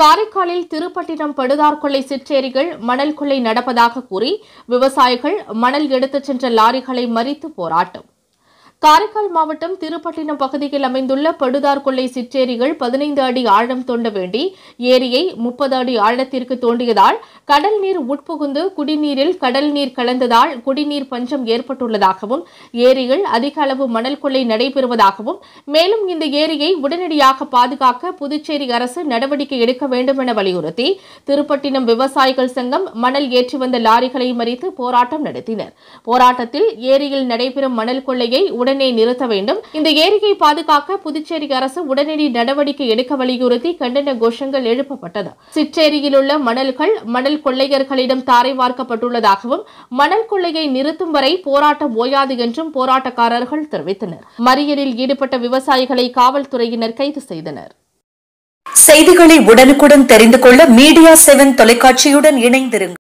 காரைக்காலில் திருப்பட்டினம் படுதார் கொள்ளை சிற்றேரிகள் மணல் கொள்ளை நடப்பதாக கூறி விவசாயிகள் மணல் எடுத்துச் சென்ற லாரிகளை மறித்து போராட்டம் காரைக்கால் மாவட்டம் திருப்பட்டினம் பகுதியில் அமைந்துள்ள படுதார் கொள்ளை சிற்றேரிகள் பதினைந்து அடி ஆழம் தோண்ட வேண்டி ஏரியை முப்பது அடி ஆழத்திற்கு தோண்டியதால் கடல் நீர் உட்புகுந்து குடிநீரில் கடல் நீர் கலந்ததால் குடிநீர் பஞ்சம் ஏற்பட்டுள்ளதாகவும் ஏரியில் அதிக அளவு மணல் கொள்ளை நடைபெறுவதாகவும் மேலும் இந்த ஏரியை உடனடியாக பாதுகாக்க புதுச்சேரி அரசு நடவடிக்கை எடுக்க வேண்டும் என வலியுறுத்தி திருப்பட்டினம் விவசாயிகள் சங்கம் மணல் ஏற்றி வந்த லாரிகளை மறித்து போராட்டம் நடத்தினர் போராட்டத்தில் ஏரியில் நடைபெறும் மணல் கொள்ளையை உடனே நிறுத்த வேண்டும் இந்த ஏரியை பாதுகாக்க புதுச்சேரி அரசு உடனடி நடவடிக்கை எடுக்க வலியுறுத்தி கண்டன கோஷங்கள் எழுப்பப்பட்டது சிற்றேரியில் உள்ள மணல்கள் மணல் கொள்ளையர்களிடம் தாரை பார்க்கப்பட்டுள்ளதாகவும் மணல் கொள்ளையை நிறுத்தும் வரை போராட்டம் ஓயாது என்றும் போராட்டக்காரர்கள் தெரிவித்தனர் மறியலில் ஈடுபட்ட விவசாயிகளை காவல்துறையினர் கைது செய்தனர் செய்திகளை உடனுக்குடன் தெரிந்து கொள்ள மீடியா செவன் தொலைக்காட்சியுடன் இணைந்திருங்கள்